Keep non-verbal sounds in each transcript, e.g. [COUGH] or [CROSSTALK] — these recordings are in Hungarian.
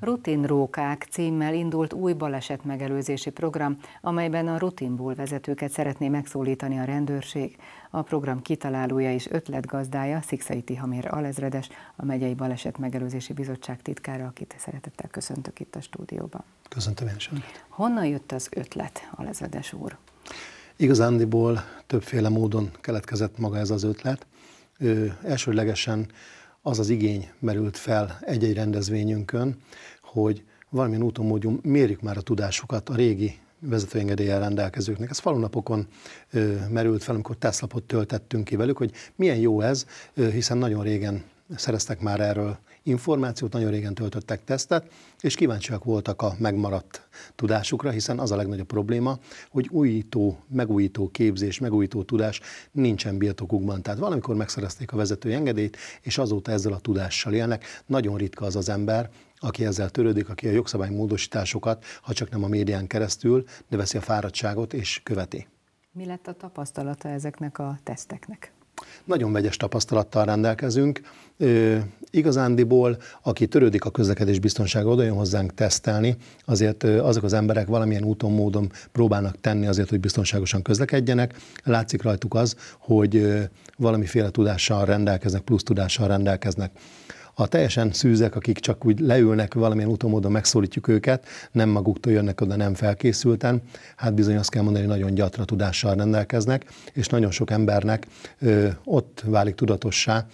Rutinrókák címmel indult új balesetmegelőzési program, amelyben a rutinból vezetőket szeretné megszólítani a rendőrség. A program kitalálója és ötletgazdája Szikszai Tihamér Alezredes, a Megyei Balesetmegelőzési Bizottság titkára, akit szeretettel köszöntök itt a stúdióban. Köszöntöm én is. Honnan jött az ötlet, Alezredes úr? Igazándiból többféle módon keletkezett maga ez az ötlet. Ö, elsőlegesen az az igény merült fel egy-egy rendezvényünkön, hogy valamilyen úton módjunk mérjük már a tudásukat a régi vezetőengedéllyel rendelkezőknek. Ez falunapokon ö, merült fel, amikor tesztlapot töltettünk ki velük, hogy milyen jó ez, ö, hiszen nagyon régen szereztek már erről információt, nagyon régen töltöttek tesztet, és kíváncsiak voltak a megmaradt tudásukra, hiszen az a legnagyobb probléma, hogy újító, megújító képzés, megújító tudás nincsen birtokukban. Tehát valamikor megszerezték a vezetői engedélyt, és azóta ezzel a tudással élnek. Nagyon ritka az az ember, aki ezzel törődik, aki a jogszabály módosításokat, ha csak nem a médián keresztül, de veszi a fáradtságot és követi. Mi lett a tapasztalata ezeknek a teszteknek? Nagyon vegyes tapasztalattal rendelkezünk. Ö, igazándiból, aki törődik a közlekedés biztonsága, oda jön hozzánk tesztelni, azért ö, azok az emberek valamilyen úton, módon próbálnak tenni azért, hogy biztonságosan közlekedjenek. Látszik rajtuk az, hogy ö, valamiféle tudással rendelkeznek, plusz tudással rendelkeznek. A teljesen szűzek, akik csak úgy leülnek, valamilyen utomódon megszólítjuk őket, nem maguktól jönnek oda, nem felkészülten, hát bizony azt kell mondani, hogy nagyon gyatra tudással rendelkeznek, és nagyon sok embernek ö, ott válik tudatossá,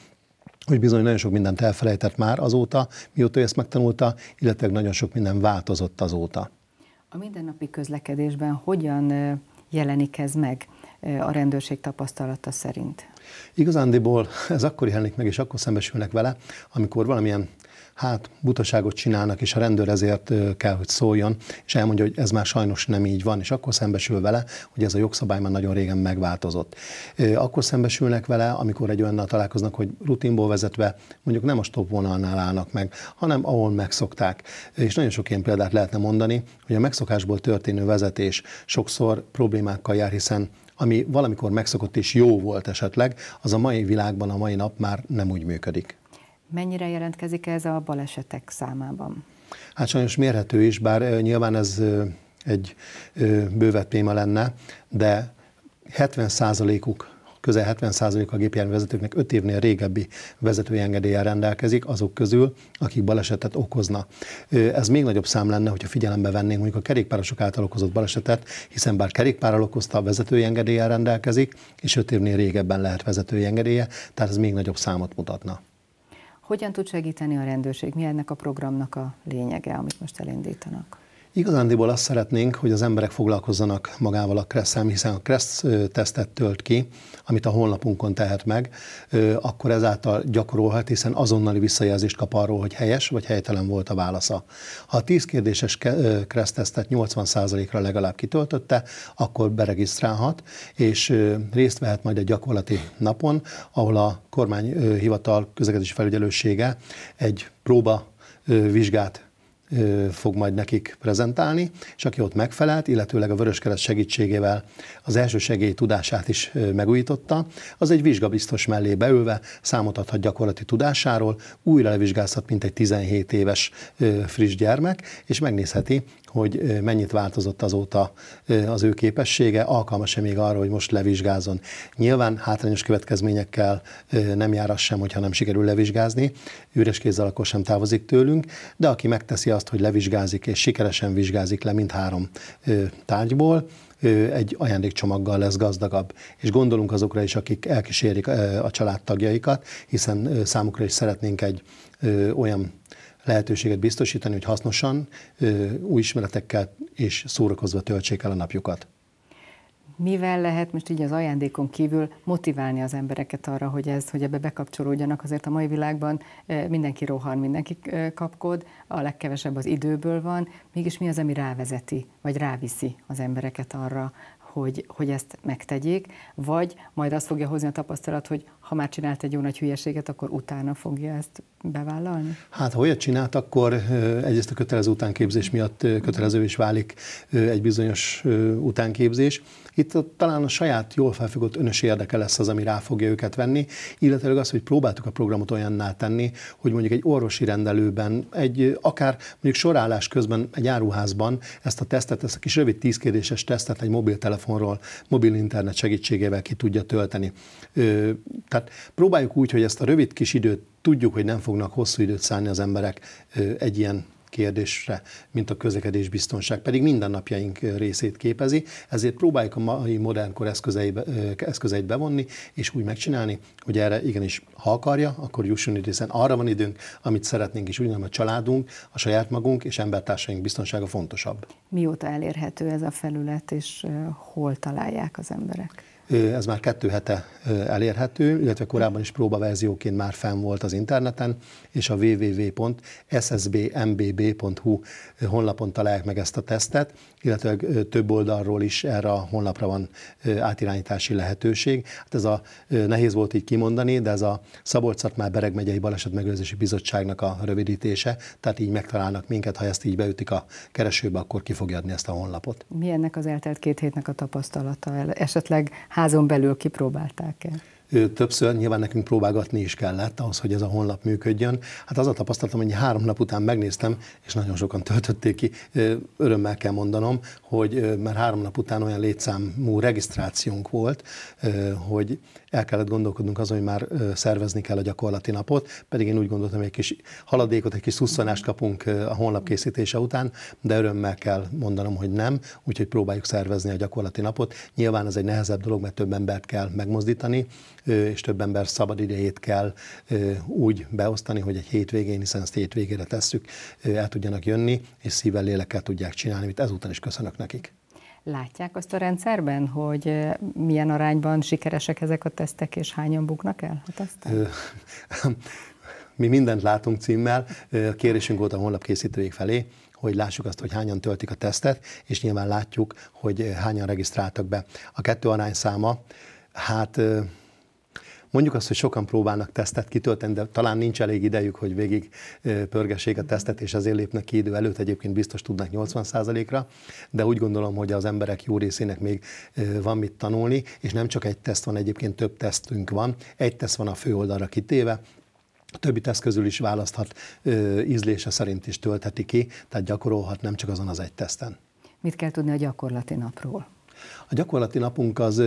hogy bizony nagyon sok mindent elfelejtett már azóta, mióta ezt megtanulta, illetve nagyon sok minden változott azóta. A mindennapi közlekedésben hogyan jelenik ez meg a rendőrség tapasztalata szerint? Igazándiból ez akkor jelenik meg, és akkor szembesülnek vele, amikor valamilyen hát butaságot csinálnak, és a rendőr ezért kell, hogy szóljon, és elmondja, hogy ez már sajnos nem így van, és akkor szembesül vele, hogy ez a jogszabály már nagyon régen megváltozott. Akkor szembesülnek vele, amikor egy olyannal találkoznak, hogy rutinból vezetve mondjuk nem a stop vonalnál állnak meg, hanem ahol megszokták. És nagyon sok ilyen példát lehetne mondani, hogy a megszokásból történő vezetés sokszor problémákkal jár, hiszen ami valamikor megszokott és jó volt esetleg, az a mai világban, a mai nap már nem úgy működik. Mennyire jelentkezik ez a balesetek számában? Hát sajnos mérhető is, bár nyilván ez egy bővet téma lenne, de 70%-uk közel 70% a gépjárművezetőknek 5 évnél régebbi vezetői engedéllyel rendelkezik azok közül, akik balesetet okozna. Ez még nagyobb szám lenne, hogyha figyelembe vennénk mondjuk a kerékpárosok által okozott balesetet, hiszen bár kerékpárral okozta, vezetői engedéllyel rendelkezik, és 5 évnél régebben lehet vezetői engedélye, tehát ez még nagyobb számot mutatna. Hogyan tud segíteni a rendőrség? Mi ennek a programnak a lényege, amit most elindítanak? Igazándiból azt szeretnénk, hogy az emberek foglalkozzanak magával a kresszel, hiszen a kressz tesztet tölt ki, amit a honlapunkon tehet meg, akkor ezáltal gyakorolhat, hiszen azonnali visszajelzést kap arról, hogy helyes vagy helytelen volt a válasza. Ha a 10 kérdéses kressz tesztet 80%-ra legalább kitöltötte, akkor beregisztrálhat, és részt vehet majd egy gyakorlati napon, ahol a kormányhivatal közlekedési felügyelősége egy próba vizsgát fog majd nekik prezentálni, és aki ott megfelelt, illetőleg a Vöröskereszt segítségével az első segély tudását is megújította, az egy vizsgabiztos mellé beülve számot adhat gyakorlati tudásáról, újra levizsgázhat mint egy 17 éves friss gyermek, és megnézheti, hogy mennyit változott azóta az ő képessége, alkalmas-e még arra, hogy most levizsgázon. Nyilván hátrányos következményekkel nem jár az sem, hogyha nem sikerül levizsgázni, üres kézzel akkor sem távozik tőlünk, de aki megteszi azt, hogy levizsgázik és sikeresen vizsgázik le mind három tárgyból, egy ajándékcsomaggal lesz gazdagabb. És gondolunk azokra is, akik elkísérik a családtagjaikat, hiszen számukra is szeretnénk egy olyan lehetőséget biztosítani, hogy hasznosan, új ismeretekkel és szórakozva töltsék el a napjukat. Mivel lehet most így az ajándékon kívül motiválni az embereket arra, hogy ez, hogy ebbe bekapcsolódjanak? Azért a mai világban mindenki rohan, mindenki kapkod, a legkevesebb az időből van, mégis mi az, ami rávezeti, vagy ráviszi az embereket arra, hogy, hogy ezt megtegyék, vagy majd azt fogja hozni a tapasztalat, hogy ha már csinált egy jó nagy hülyeséget, akkor utána fogja ezt bevállalni? Hát, ha olyat csinált, akkor egyrészt a kötelező utánképzés miatt kötelező is válik egy bizonyos utánképzés. Itt talán a saját jól felfogott önös érdeke lesz az, ami rá fogja őket venni, illetőleg az, hogy próbáltuk a programot olyanná tenni, hogy mondjuk egy orvosi rendelőben, egy akár mondjuk sorállás közben egy áruházban ezt a tesztet, ezt a kis rövid tízkérdéses tesztet egy mobiltelefonról, mobil internet segítségével ki tudja tölteni tehát próbáljuk úgy, hogy ezt a rövid kis időt tudjuk, hogy nem fognak hosszú időt szállni az emberek egy ilyen kérdésre, mint a közlekedés biztonság, pedig mindennapjaink részét képezi, ezért próbáljuk a mai modernkor eszközeit bevonni, és úgy megcsinálni, hogy erre igenis, ha akarja, akkor jusson idő, hiszen arra van időnk, amit szeretnénk, és ugyanúgy a családunk, a saját magunk és embertársaink biztonsága fontosabb. Mióta elérhető ez a felület, és hol találják az emberek? Ez már kettő hete elérhető, illetve korábban is próbaverzióként már fenn volt az interneten, és a www.ssbmbb.hu honlapon találják meg ezt a tesztet, illetve több oldalról is erre a honlapra van átirányítási lehetőség. Hát ez a nehéz volt így kimondani, de ez a szabolcs már Bereg megyei balesetmegőrzési bizottságnak a rövidítése, tehát így megtalálnak minket, ha ezt így beütik a keresőbe, akkor ki fogja adni ezt a honlapot. Mi ennek az eltelt két hétnek a tapasztalata? Esetleg házon belül kipróbálták-e? többször, nyilván nekünk próbálgatni is kellett ahhoz, hogy ez a honlap működjön. Hát az a tapasztalatom, hogy három nap után megnéztem, és nagyon sokan töltötték ki, örömmel kell mondanom, hogy már három nap után olyan létszámú regisztrációnk volt, hogy el kellett gondolkodnunk azon, hogy már szervezni kell a gyakorlati napot, pedig én úgy gondoltam, hogy egy kis haladékot, egy kis szusszanást kapunk a honlap készítése után, de örömmel kell mondanom, hogy nem, úgyhogy próbáljuk szervezni a gyakorlati napot. Nyilván ez egy nehezebb dolog, mert több embert kell megmozdítani, és több ember szabad idejét kell úgy beosztani, hogy egy hétvégén, hiszen ezt hétvégére tesszük, el tudjanak jönni, és szívvel lélekkel tudják csinálni, amit ezúttal is köszönök nekik. Látják azt a rendszerben, hogy milyen arányban sikeresek ezek a tesztek, és hányan buknak el hát a [LAUGHS] Mi mindent látunk címmel, kérésünk volt a honlap készítőjék felé, hogy lássuk azt, hogy hányan töltik a tesztet, és nyilván látjuk, hogy hányan regisztráltak be. A kettő arány száma, hát Mondjuk azt, hogy sokan próbálnak tesztet kitölteni, de talán nincs elég idejük, hogy végig pörgessék a tesztet, és azért lépnek ki idő előtt, egyébként biztos tudnak 80%-ra, de úgy gondolom, hogy az emberek jó részének még van mit tanulni, és nem csak egy teszt van, egyébként több tesztünk van. Egy teszt van a főoldalra kitéve, a többi teszt közül is választhat, ízlése szerint is töltheti ki, tehát gyakorolhat nem csak azon az egy teszten. Mit kell tudni a gyakorlati napról? A gyakorlati napunk az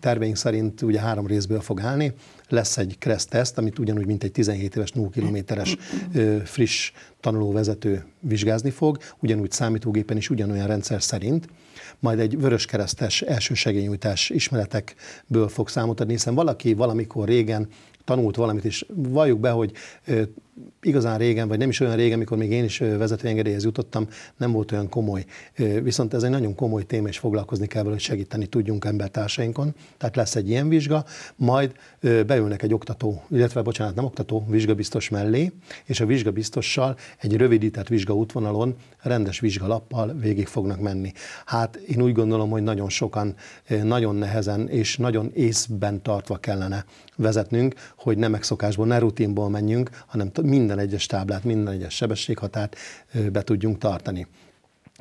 terveink szerint ugye három részből fog állni. Lesz egy kreszt teszt, amit ugyanúgy, mint egy 17 éves, 0 kilométeres friss tanulóvezető vizsgázni fog, ugyanúgy számítógépen is ugyanolyan rendszer szerint majd egy vörös első segélynyújtás ismeretekből fog számot adni, hiszen valaki valamikor régen tanult valamit, és valljuk be, hogy igazán régen, vagy nem is olyan régen, mikor még én is vezetőengedélyhez jutottam, nem volt olyan komoly. Viszont ez egy nagyon komoly téma, és foglalkozni kell vele, hogy segíteni tudjunk embertársainkon. Tehát lesz egy ilyen vizsga, majd beülnek egy oktató, illetve bocsánat, nem oktató, vizsgabiztos mellé, és a vizsgabiztossal egy rövidített vizsga útvonalon, rendes vizsgalappal végig fognak menni. Hát én úgy gondolom, hogy nagyon sokan nagyon nehezen és nagyon észben tartva kellene vezetnünk, hogy nem megszokásból, ne rutinból menjünk, hanem minden egyes táblát, minden egyes sebességhatárt be tudjunk tartani.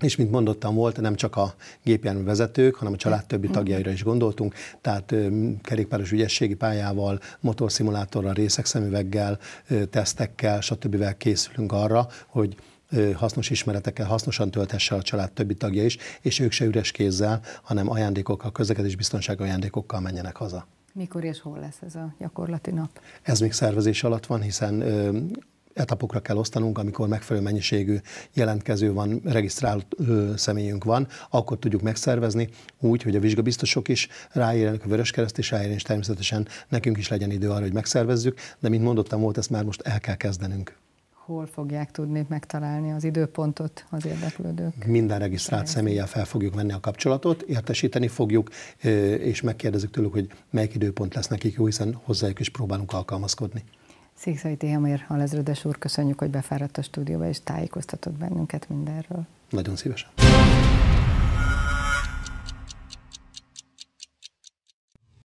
És mint mondottam volt, nem csak a gépjármű vezetők, hanem a család többi tagjaira is gondoltunk, tehát kerékpáros ügyességi pályával, motorszimulátorral, szemüveggel, tesztekkel, stb. készülünk arra, hogy hasznos ismeretekkel hasznosan töltesse a család többi tagja is, és ők se üres kézzel, hanem ajándékokkal, biztonsági ajándékokkal menjenek haza. Mikor és hol lesz ez a gyakorlati nap? Ez még szervezés alatt van, hiszen ö, etapokra kell osztanunk, amikor megfelelő mennyiségű jelentkező van, regisztrált ö, személyünk van, akkor tudjuk megszervezni úgy, hogy a vizsgabiztosok is ráérjenek, a Vöröskereszt is ráérjen, és természetesen nekünk is legyen idő arra, hogy megszervezzük, de mint mondottam volt, ezt már most el kell kezdenünk hol fogják tudni megtalálni az időpontot az érdeklődők? Minden regisztrált személlyel fel fogjuk venni a kapcsolatot, értesíteni fogjuk, és megkérdezzük tőlük, hogy melyik időpont lesz nekik jó, hiszen hozzájuk is próbálunk alkalmazkodni. Szikszai Tihamér Alezredes úr, köszönjük, hogy befáradt a stúdióba és tájékoztatott bennünket mindenről. Nagyon szívesen.